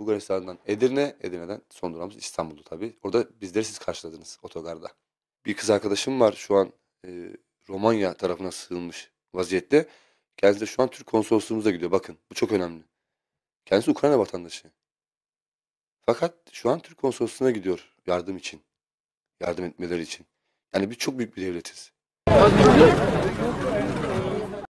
Bulgaristan'dan Edirne, Edirne'den son durağımız İstanbul'du tabii. Orada bizleri siz karşıladınız otogarda. Bir kız arkadaşım var şu an e, Romanya tarafına sığınmış vaziyette. Kendisi de şu an Türk konsolosluğumuza gidiyor. Bakın bu çok önemli. Kendisi Ukrayna vatandaşı. Fakat şu an Türk konsolosluğuna gidiyor yardım için. Yardım etmeleri için. Yani biz çok büyük bir devletiz.